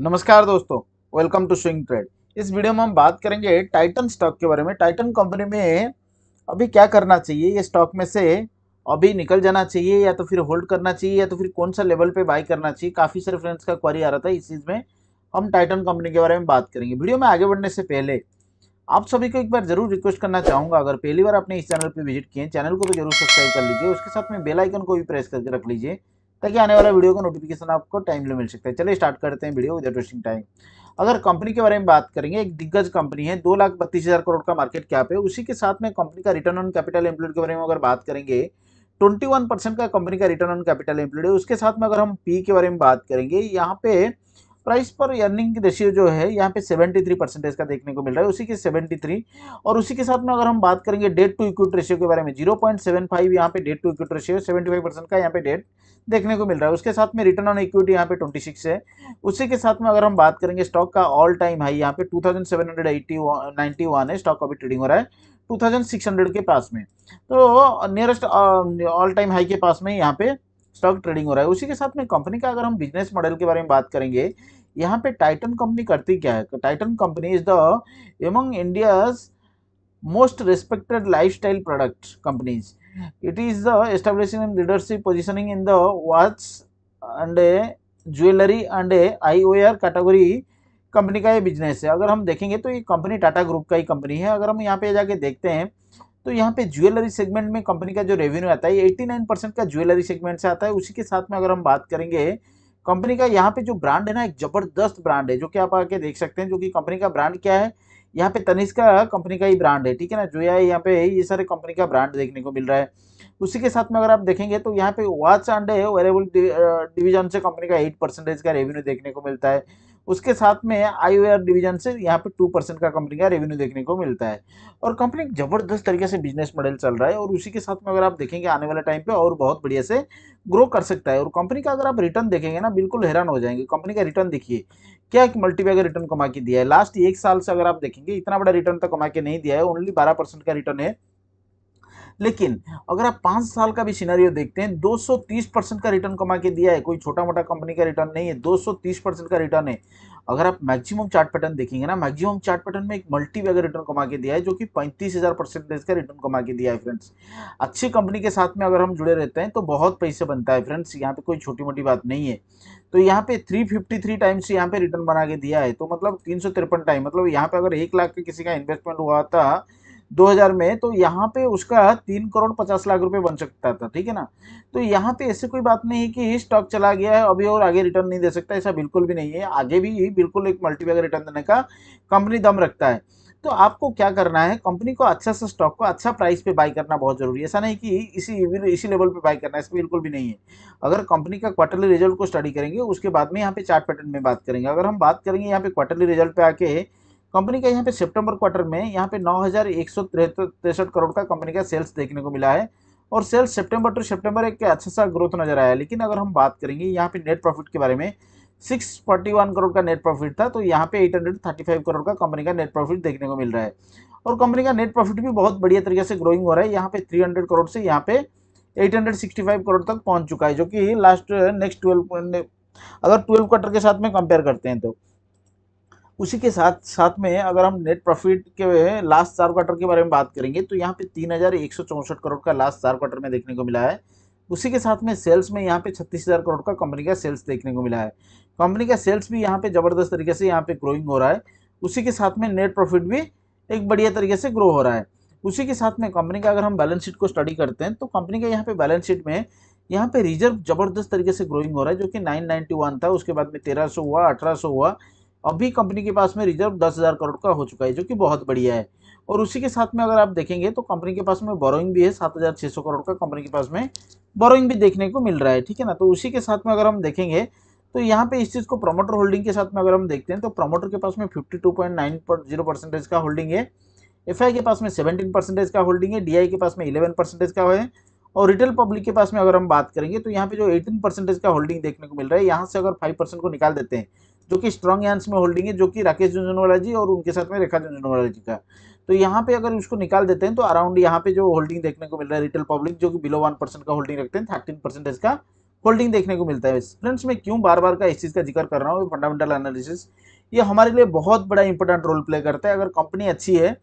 नमस्कार दोस्तों welcome to swing trade इस वीडियो में हम बात करेंगे टाइटन स्टॉक के बारे में टाइटन कंपनी में अभी क्या करना चाहिए ये स्टॉक में से अभी निकल जाना चाहिए या तो फिर होल्ड करना चाहिए या तो फिर कौन सा लेवल पे बाय करना चाहिए काफ़ी सारे फ्रेंड्स का क्वारी आ रहा था इस चीज़ में हम टाइटन कंपनी के बारे में बात करेंगे वीडियो में आगे बढ़ने से पहले आप सभी को एक बार जरूर रिक्वेस्ट करना चाहूँगा अगर पहली बार आपने इस चैनल पर विजिट किए चैनल को भी तो जरूर सब्सक्राइब कर लीजिए उसके साथ में बेलाइकन को भी प्रेस करके रख लीजिए ताकि आने वाला वीडियो का नोटिफिकेशन आपको टाइमली मिल सकता है चलिए स्टार्ट करते हैं वीडियो विदाउट वेस्टिंग टाइम अगर कंपनी के बारे में बात करेंगे एक दिग्गज कंपनी है दो लाख बत्तीस हज़ार करोड़ का मार्केट कैप है उसी के साथ में कंपनी का रिटर्न ऑन कैपिटल एम्प्लॉयड के बारे में अगर बात करेंगे ट्वेंटी वन परसेंट का कंपनी का रिटर्न ऑन कैपिटल एम्प्लॉयड है उसके साथ में अगर हम पी के बारे में बात करेंगे यहाँ पे प्राइस पर अर्निंग रेशियो जो है यहाँ पे 73 परसेंटेज का देखने को मिल रहा है उसी के 73 और उसी के साथ में अगर हम बात करेंगे डेट टू इक्विट रेशियो के बारे में 0.75 पॉइंट सेवन फाइव यहाँ पे debt to equity ratio 75 percent का यहाँ पे डेट देखने को मिल रहा है उसके साथ में रिटर्न ऑन इक्विटी यहाँ पे 26 है उसी के साथ में अगर हम बात करेंगे स्टॉक का ऑल टाइम हाई यहाँ पे टू थाउजेंड है स्टॉक अभी ट्रेडिंग हो रहा है 2600 के पास में तो नियरेस्ट ऑल टाइम हाई के पास में यहाँ पे स्टॉक ट्रेडिंग हो रहा है उसी के साथ में कंपनी का अगर हम बिजनेस मॉडल के बारे में बात करेंगे यहाँ पे टाइटन कंपनी करती क्या है Titan company is the among India's most respected lifestyle product companies it is the establishing and leadership positioning in the watch and a jewellery and a I O R category company का ये business है अगर हम देखेंगे तो ये company Tata group का ही company है अगर हम यहाँ पे जाके देखते हैं तो यहाँ पे ज्वेलरी सेगमेंट में कंपनी का जो रेवेन्यू आता है एट्टी नाइन परसेंट का ज्वेलरी सेगमेंट से आता है उसी के साथ में अगर हम बात करेंगे कंपनी का यहाँ पे जो ब्रांड है ना एक जबरदस्त ब्रांड है जो कि आप आके देख सकते हैं जो कि कंपनी का ब्रांड क्या है यहाँ पे तनिष का कंपनी का ही ब्रांड है ठीक है ना जो है यहाँ पे ये सारे कंपनी का ब्रांड देखने को मिल रहा है उसी के साथ में अगर आप देखेंगे तो यहाँ पे वॉच एंड वेरेबल डिवीजन से कंपनी का एट परसेंटेज का रेवेन्यू देखने को मिलता है उसके साथ में आईओआर डिवीजन से यहाँ पे टू परसेंट का कंपनी का रेवेन्यू देखने को मिलता है और कंपनी जबरदस्त तरीके से बिजनेस मॉडल चल रहा है और उसी के साथ में अगर आप देखेंगे आने वाले टाइम पे और बहुत बढ़िया से ग्रो कर सकता है और कंपनी का अगर आप रिटर्न देखेंगे ना बिल्कुल हैरान हो जाएंगे कंपनी का रिटर्न देखिए क्या एक मल्टीपे रिटर्न कमा के दिया है लास्ट एक साल से अगर आप देखेंगे इतना बड़ा रिटर्न तो कमा के नहीं दिया है ओनली बारह परसेंट का रिटर्न है लेकिन अगर आप पाँच साल का भी सिनारियो देखते हैं 230 परसेंट का रिटर्न कमा के दिया है कोई छोटा मोटा कंपनी का रिटर्न नहीं है 230 परसेंट का रिटर्न है अगर आप मैक्सिमम चार्ट पैटर्न देखेंगे ना मैक्सिमम चार्ट पैटर्न में एक मल्टी वेगर रिटर्न कमा के दिया है जो कि पैंतीस हज़ार परसेंटेज का रिटर्न कमा के दिया है फ्रेंड्स अच्छी कंपनी के साथ में अगर हम जुड़े रहते हैं तो बहुत पैसे बनता है फ्रेंड्स यहाँ पे कोई छोटी मोटी बात नहीं है तो यहाँ पे 353 टाइम्स यहाँ पे रिटर्न बना के दिया है तो मतलब तीन टाइम मतलब यहाँ पे अगर एक लाख का किसी का इन्वेस्टमेंट हुआ था 2000 में तो यहाँ पे उसका तीन करोड़ पचास लाख रुपए बन सकता था ठीक है ना तो यहाँ पे ऐसे कोई बात नहीं है कि स्टॉक चला गया है अभी और आगे रिटर्न नहीं दे सकता ऐसा बिल्कुल भी नहीं है आगे भी बिल्कुल एक मल्टीपैगर रिटर्न देने का कंपनी दम रखता है तो आपको क्या करना है कंपनी को अच्छा सा स्टॉक को अच्छा प्राइस पे बाई करना बहुत जरूरी है ऐसा नहीं कि इसी इसी लेवल पे बाई करना इसमें बिल्कुल भी नहीं है अगर कंपनी का क्वार्टरली रिजल्ट को स्टडी करेंगे उसके बाद में यहाँ पे चार्ट पैटर्न में बात करेंगे अगर हम बात करेंगे यहाँ पे क्वार्टरली रिजल्ट पे आके कंपनी का यहाँ पे सितंबर क्वार्टर में यहाँ पे नौ करोड़ का कंपनी का सेल्स देखने को मिला है और सेल्स सितंबर टू सितंबर एक अच्छा सा ग्रोथ नजर आया लेकिन अगर हम बात करेंगे यहाँ पे नेट प्रॉफिट के बारे में 641 करोड़ का नेट प्रॉफिट था तो यहाँ पे 835 करोड़ का कंपनी का नेट प्रॉफिट देखने को मिल रहा है और कंपनी का नेट प्रॉफिट भी बहुत बढ़िया तरीके से ग्रोइंग हो रहा है यहाँ पे थ्री करोड़ से यहाँ पे एट करोड़ तक पहुँच चुका है जो कि लास्ट नेक्स्ट ट्वेल्व अगर ट्वेल्व क्वार्टर के साथ में कंपेयर करते हैं तो उसी के साथ साथ में अगर हम नेट प्रॉफिट के लास्ट चार क्वार्टर के बारे में बात करेंगे तो यहाँ पे तीन हज़ार एक सौ चौंसठ करोड़ का लास्ट चार क्वार्टर में देखने को मिला है उसी के साथ में सेल्स में यहाँ पे छत्तीस हज़ार करोड़ का कंपनी का सेल्स देखने को मिला है कंपनी का सेल्स भी यहाँ पे ज़बरदस्त तरीके से यहाँ पे ग्रोइंग हो रहा है उसी के साथ में नेट प्रॉफिट भी एक बढ़िया तरीके से ग्रो हो रहा है उसी के साथ में कंपनी का अगर हम बैलेंस शीट को स्टडी करते हैं तो कंपनी का यहाँ पे बैलेंस शीट में यहाँ पे रिजर्व जबरदस्त तरीके से ग्रोइंग हो रहा है जो कि 991 था उसके बाद में 1300 हुआ 1800 हुआ अभी कंपनी के पास में रिजर्व दस हज़ार करोड़ का हो चुका है जो कि बहुत बढ़िया है और उसी के साथ में अगर आप देखेंगे तो कंपनी के पास में बोरोइंग भी है सात हज़ार छः सौ करोड़ का कंपनी के पास में बोरोइंग भी देखने को मिल रहा है ठीक है ना तो उसी के साथ में अगर हम देखेंगे तो यहाँ पे इस चीज़ को प्रमोटर होल्डिंग के साथ में अगर हम देखते हैं तो प्रमोटर के पास में fifty two point nine zero percentage का होल्डिंग है एफ के पास में सेवेंटीन परसेंटेज का होल्डिंग है डी के पास में इलेवन परसेंटेज का है और रिटेल पब्लिक के पास में अगर हम बात करेंगे तो यहाँ पे जो एटीन परसेंटेज का होल्डिंग देखने को मिल रहा है यहाँ से अगर फाइव परसेंट को निकाल देते हैं जो कि स्ट्रॉन्ग यांस में होल्डिंग है जो कि राकेश झुंझुनवाला जी और उनके साथ में रेखा झुंझुनवाला जी का तो यहाँ पे अगर उसको निकाल देते हैं तो अराउंड यहाँ पे जो होल्डिंग देखने को मिल रहा है रिटेल पब्लिक जो कि बिलो वन परसेंट का होल्डिंग रखते हैं थर्टीन परसेंट इसका होल्डिंग देखने को मिलता है फ्रेंड्स मैं क्यों बार बार का इस चीज़ का जिक्र कर रहा हूँ फंडामेंटल एनालिसिस ये हमारे लिए बहुत बड़ा इंपॉर्टेंट रोल प्ले करता है अगर कंपनी अच्छी है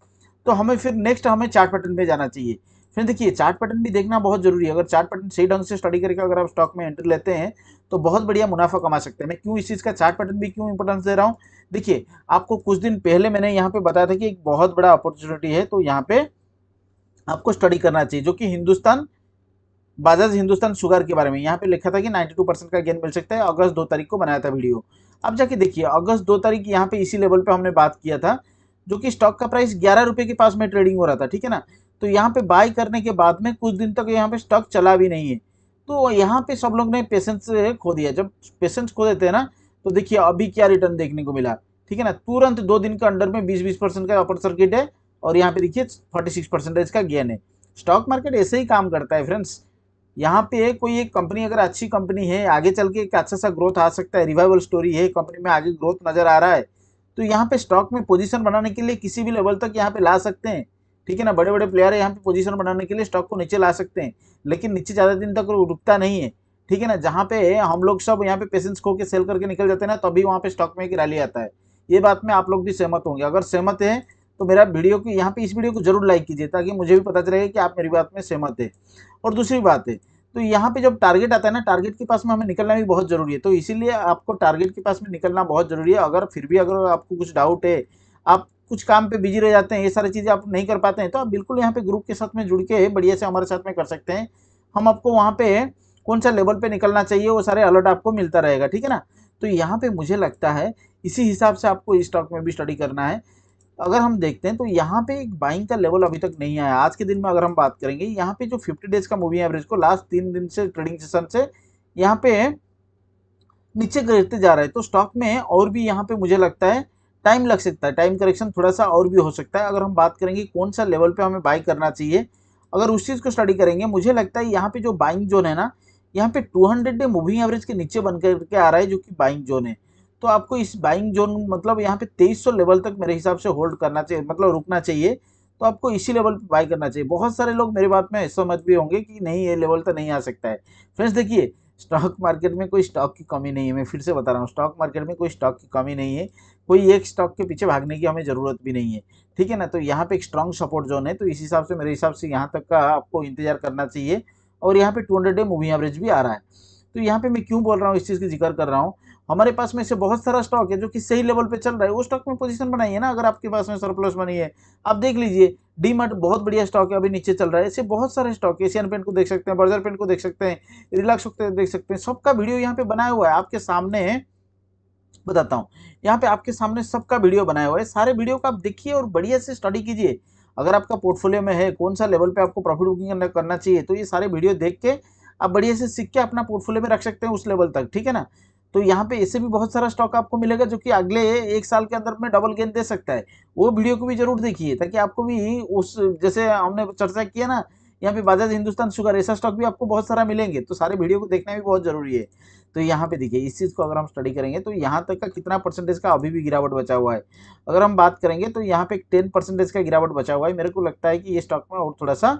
तो हमें फिर नेक्स्ट हमें चार्ट पैटर्न पे जाना चाहिए फिर देखिए चार्ट पैटर्न भी देखना बहुत जरूरी है अगर चार्ट पैटर्न सही ढंग से स्टडी करके अगर आप स्टॉक में एंट्री लेते हैं तो बहुत बढ़िया मुनाफा कमा सकते हैं मैं क्यों इस चीज़ का चार्ट पैटर्न भी क्यों इंपॉर्टेंस दे रहा हूँ देखिए आपको कुछ दिन पहले मैंने यहाँ पे बताया था कि एक बहुत बड़ा अपॉर्चुनिटी है तो यहाँ पे आपको स्टडी करना चाहिए जो कि हिंदुस्तान बाजाज हिंदुस्तान शुगर के बारे में यहाँ पे लिखा था कि 92 परसेंट का गेन मिल सकता है अगस्त दो तारीख को बनाया था वीडियो अब जाके देखिए अगस्त दो तारीख यहाँ पे इसी लेवल पे हमने बात किया था जो कि स्टॉक का प्राइस ग्यारह रुपये के पास में ट्रेडिंग हो रहा था ठीक है ना तो यहाँ पे बाय करने के बाद में कुछ दिन तक यहाँ पे स्टॉक चला भी नहीं है तो यहाँ पे सब लोग ने पेशेंस खो दिया जब पेशेंस खो देते हैं ना तो देखिए अभी क्या रिटर्न देखने को मिला ठीक है ना तुरंत दो दिन के अंडर में बीस बीस परसेंट का अपर सर्किट है और यहाँ पे देखिए फोर्टी सिक्स परसेंटेज का गेन है स्टॉक मार्केट ऐसे ही काम करता है फ्रेंड्स यहाँ पे कोई एक कंपनी अगर अच्छी कंपनी है आगे चल के एक अच्छा सा ग्रोथ आ सकता है रिवाइवल स्टोरी है कंपनी में आगे ग्रोथ नज़र आ रहा है तो यहाँ पे स्टॉक में पोजीशन बनाने के लिए किसी भी लेवल तक यहाँ पे ला सकते हैं ठीक है ना बड़े बड़े प्लेयर यहाँ पे पोजीशन बनाने के लिए स्टॉक को नीचे ला सकते हैं लेकिन नीचे ज़्यादा दिन तक रुकता नहीं है ठीक है ना जहाँ पे हम लोग सब यहाँ पे पेशेंस खो के सेल करके निकल जाते हैं ना तभी वहाँ पे स्टॉक में एक रैली आता है ये बात में आप लोग भी सहमत होंगे अगर सहमत है तो मेरा वीडियो को यहाँ पे इस वीडियो को जरूर लाइक कीजिए ताकि मुझे भी पता चलेगा कि आप मेरी बात में सहमत है और दूसरी बात है तो यहाँ पे जब टारगेट आता है ना टारगेट के पास में हमें निकलना भी बहुत जरूरी है तो इसीलिए आपको टारगेट के पास में निकलना बहुत जरूरी है अगर फिर भी अगर आपको कुछ डाउट है आप कुछ काम पे बिजी रह जाते हैं ये सारी चीज़ें आप नहीं कर पाते हैं तो आप बिल्कुल यहाँ पे ग्रुप के साथ में जुड़ के बढ़िया से हमारे साथ में कर सकते हैं हम आपको वहाँ पे कौन सा लेवल पे निकलना चाहिए वो सारे अलर्ट आपको मिलता रहेगा ठीक है ना तो यहाँ पे मुझे लगता है इसी हिसाब से आपको इस स्टॉक में भी स्टडी करना है अगर हम देखते हैं तो यहाँ पे एक बाइंग का लेवल अभी तक नहीं आया आज के दिन में अगर हम बात करेंगे यहाँ पे जो फिफ्टी डेज का मूविंग एवरेज को लास्ट तीन दिन से ट्रेडिंग सेशन से यहाँ पे नीचे गिरते जा रहे हैं तो स्टॉक में और भी यहाँ पे मुझे लगता है टाइम लग सकता है टाइम करेक्शन थोड़ा सा और भी हो सकता है अगर हम बात करेंगे कौन सा लेवल पे हमें बाई करना चाहिए अगर उस चीज़ को स्टडी करेंगे मुझे लगता है यहाँ पे जो बाइंग जोन है ना यहाँ पे 200 डे मूविंग एवरेज के नीचे बन करके आ रहा है जो कि बाइंग जोन है तो आपको इस बाइंग जोन मतलब यहाँ पे तेईस लेवल तक मेरे हिसाब से होल्ड करना चाहिए मतलब रुकना चाहिए तो आपको इसी लेवल पर बाई करना चाहिए बहुत सारे लोग मेरी बात में सहमत भी होंगे कि नहीं ये लेवल तो नहीं आ सकता है फ्रेंड्स देखिए स्टॉक मार्केट में कोई स्टॉक की कमी नहीं है मैं फिर से बता रहा हूँ स्टॉक मार्केट में कोई स्टॉक की कमी नहीं है कोई एक स्टॉक के पीछे भागने की हमें ज़रूरत भी नहीं है ठीक है ना तो यहाँ पे एक स्ट्रॉन्ग सपोर्ट जोन है तो इस हिसाब से मेरे हिसाब से यहाँ तक का आपको इंतजार करना चाहिए और यहाँ पे 200 डे मूविंग एवरेज भी आ रहा है तो यहाँ पे मैं क्यों बोल रहा हूँ इस चीज़ की जिक्र कर रहा हूँ हमारे पास में से बहुत सारा स्टॉक है जो कि सही लेवल पर चल रहा है वो स्टॉक में पोजिशन बनाई है ना अगर आपके पास में सरप्लस बनी है आप देख लीजिए डी बहुत बढ़िया स्टॉक है अभी नीचे चल रहा है ऐसे बहुत सारे स्टॉक एशियन पेंट को देख सकते हैं बर्जर पेंट को देख सकते हैं रिलैक्स देख सकते हैं सबका वीडियो यहाँ पे बनाया हुआ है आपके सामने है बताता हूँ यहाँ पे आपके सामने सबका वीडियो बनाया हुआ है सारे वीडियो का आप देखिए और बढ़िया से स्टडी कीजिए अगर आपका पोर्टफोलियो में है कौन सा लेवल पे आपको प्रॉफिट बुकिंग करना चाहिए तो ये सारे वीडियो देख के आप बढ़िया से सीख के अपना पोर्टफोलियो में रख सकते हैं उस लेवल तक ठीक है ना तो यहाँ पे ऐसे भी बहुत सारा स्टॉक आपको मिलेगा जो कि अगले एक साल के अंदर में डबल गेन दे सकता है वो वीडियो को भी जरूर देखिए ताकि आपको भी उस जैसे हमने चर्चा किया ना यहाँ पे बाजाज हिंदुस्तान शुगर ऐसा स्टॉक भी आपको बहुत सारा मिलेंगे तो सारे वीडियो को देखना भी बहुत जरूरी है तो यहाँ पे देखिए इस चीज़ को अगर हम स्टडी करेंगे तो यहाँ तक का कितना परसेंटेज का अभी भी गिरावट बचा हुआ है अगर हम बात करेंगे तो यहाँ पे टेन परसेंटेज का गिरावट बचा हुआ है मेरे को लगता है कि ये स्टॉक में और थोड़ा सा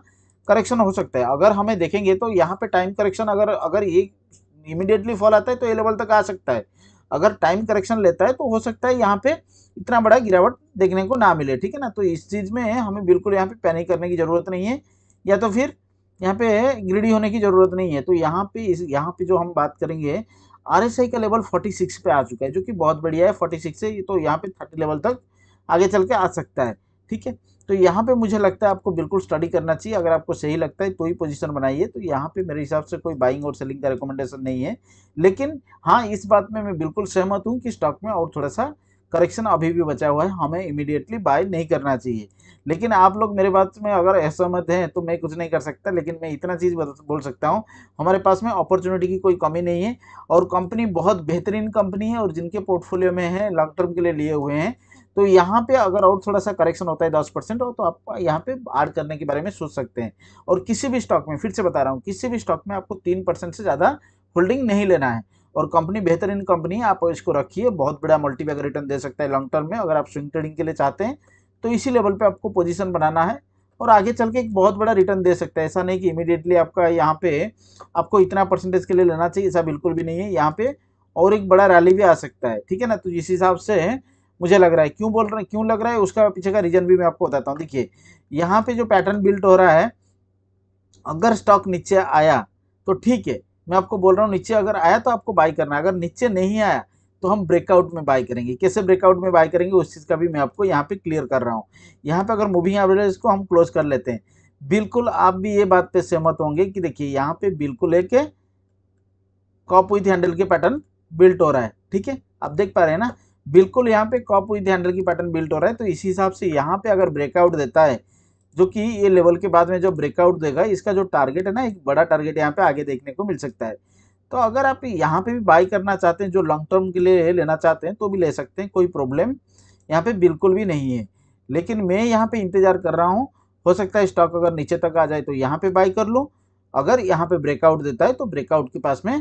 करेक्शन हो सकता है अगर हमें देखेंगे तो यहाँ पे टाइम करेक्शन अगर अगर ये इमिडिएटली फॉल आता है तो ये लेवल तक आ सकता है अगर टाइम करेक्शन लेता है तो हो सकता है यहाँ पे इतना बड़ा गिरावट देखने को ना मिले ठीक है ना तो इस चीज़ में हमें बिल्कुल यहाँ पे पैनिक करने की ज़रूरत नहीं है या तो फिर यहाँ पे ग्रीडी होने की ज़रूरत नहीं है तो यहाँ पे इस यहाँ पे जो हम बात करेंगे आर का लेवल 46 पे आ चुका है जो कि बहुत बढ़िया है 46 से तो यहाँ पे 30 लेवल तक आगे चल के आ सकता है ठीक है तो यहाँ पे मुझे लगता है आपको बिल्कुल स्टडी करना चाहिए अगर आपको सही लगता है कोई तो पोजिशन बनाइए तो यहाँ पे मेरे हिसाब से कोई बाइंग और सेलिंग का रिकमेंडेशन नहीं है लेकिन हाँ इस बात में मैं बिल्कुल सहमत हूँ कि स्टॉक में और थोड़ा सा करेक्शन अभी भी बचा हुआ है हमें इमिडिएटली बाय नहीं करना चाहिए लेकिन आप लोग मेरे बात में अगर असहमत हैं तो मैं कुछ नहीं कर सकता लेकिन मैं इतना चीज़ बोल सकता हूँ हमारे पास में अपॉर्चुनिटी की कोई कमी नहीं है और कंपनी बहुत बेहतरीन कंपनी है और जिनके पोर्टफोलियो में है लॉन्ग टर्म के लिए लिए हुए हैं तो यहाँ पे अगर और थोड़ा सा करेक्शन होता है दस परसेंट तो आप यहाँ पे ऐड करने के बारे में सोच सकते हैं और किसी भी स्टॉक में फिर से बता रहा हूँ किसी भी स्टॉक में आपको तीन परसेंट से ज़्यादा होल्डिंग नहीं लेना है और कंपनी बेहतरीन कंपनी है आप इसको रखिए बहुत बड़ा मल्टीबैग रिटर्न दे सकता है लॉन्ग टर्म में अगर आप स्विंग ट्रेडिंग के लिए चाहते हैं तो इसी लेवल पर आपको पोजिशन बनाना है और आगे चल के एक बहुत बड़ा रिटर्न दे सकता है ऐसा नहीं कि इमीडिएटली आपका यहाँ पे आपको इतना परसेंटेज के लिए लेना चाहिए ऐसा बिल्कुल भी नहीं है यहाँ पे और एक बड़ा रैली भी आ सकता है ठीक है ना तो इस हिसाब से मुझे लग रहा है क्यों बोल रहे हैं क्यों लग रहा है उसका पीछे का रीजन भी मैं आपको बताता हूँ देखिए यहाँ पे जो पैटर्न बिल्ट हो रहा है अगर स्टॉक नीचे आया तो ठीक है मैं आपको बोल रहा हूँ नीचे अगर आया तो आपको बाई करना अगर नीचे नहीं आया तो हम ब्रेकआउट में बाई करेंगे कैसे ब्रेकआउट में बाई करेंगे उस चीज़ का भी मैं आपको यहाँ पे क्लियर कर रहा हूँ यहाँ पे अगर मूविंग एवरेज को हम क्लोज कर लेते हैं बिल्कुल आप भी ये बात पे सहमत होंगे कि देखिए यहाँ पे बिल्कुल एक कॉप विथ हैंडल के पैटर्न बिल्ट हो रहा है ठीक है आप देख पा रहे हैं ना बिल्कुल यहाँ पे कॉप विथ हैंडल की पैटर्न बिल्ट हो रहा है तो इसी हिसाब से यहाँ पे अगर ब्रेकआउट देता है जो कि ये लेवल के बाद में जो ब्रेकआउट देगा इसका जो टारगेट है ना एक बड़ा टारगेट यहाँ पे आगे देखने को मिल सकता है तो अगर आप यहाँ पे भी बाई करना चाहते हैं जो लॉन्ग टर्म के लिए लेना चाहते हैं तो भी ले सकते हैं कोई प्रॉब्लम यहाँ पे बिल्कुल भी नहीं है लेकिन मैं यहाँ पे इंतज़ार कर रहा हूँ हो सकता है स्टॉक अगर नीचे तक आ जाए तो यहाँ पे बाई कर लूँ अगर यहाँ पे ब्रेकआउट देता है तो ब्रेकआउट के पास में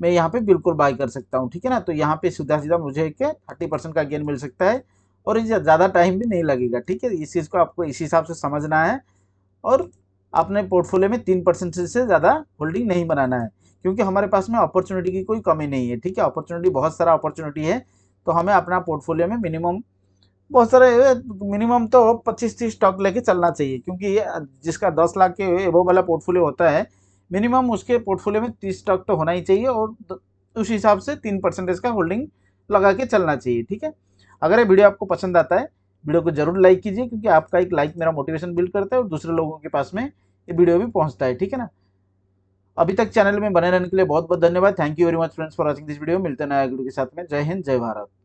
मैं यहाँ पे बिल्कुल बाई कर सकता हूँ ठीक है ना तो यहाँ पे सीधा सीधा मुझे एक थर्टी परसेंट का गेन मिल सकता है और ज़्यादा टाइम भी नहीं लगेगा ठीक है इस चीज़ को आपको इस हिसाब से समझना है और अपने पोर्टफोलियो में तीन परसेंट से ज़्यादा होल्डिंग नहीं बनाना है क्योंकि हमारे पास में अपॉर्चुनिटी की कोई कमी नहीं है ठीक है अपॉर्चुनिटी बहुत सारा अपॉर्चुनिटी है तो हमें अपना पोर्टफोलियो में मिनिमम बहुत सारे मिनिमम तो पच्चीस तीस स्टॉक लेके चलना चाहिए क्योंकि ये जिसका दस लाख के एबो वाला पोर्टफोलियो होता है मिनिमम उसके पोर्टफोलियो में तीस स्टॉक तो होना ही चाहिए और उस हिसाब से तीन परसेंटेज का होल्डिंग लगा के चलना चाहिए ठीक है अगर ये वीडियो आपको पसंद आता है वीडियो को जरूर लाइक कीजिए क्योंकि आपका एक लाइक मेरा मोटिवेशन बिल्ड करता है और दूसरे लोगों के पास में ये वीडियो भी पहुंचता है ठीक है ना अभी तक चैनल में बने रहने के लिए बहुत बहुत धन्यवाद thank you very much friends for watching this video मिलते हैं नया वीडियो के साथ में जय हिंद जय भारत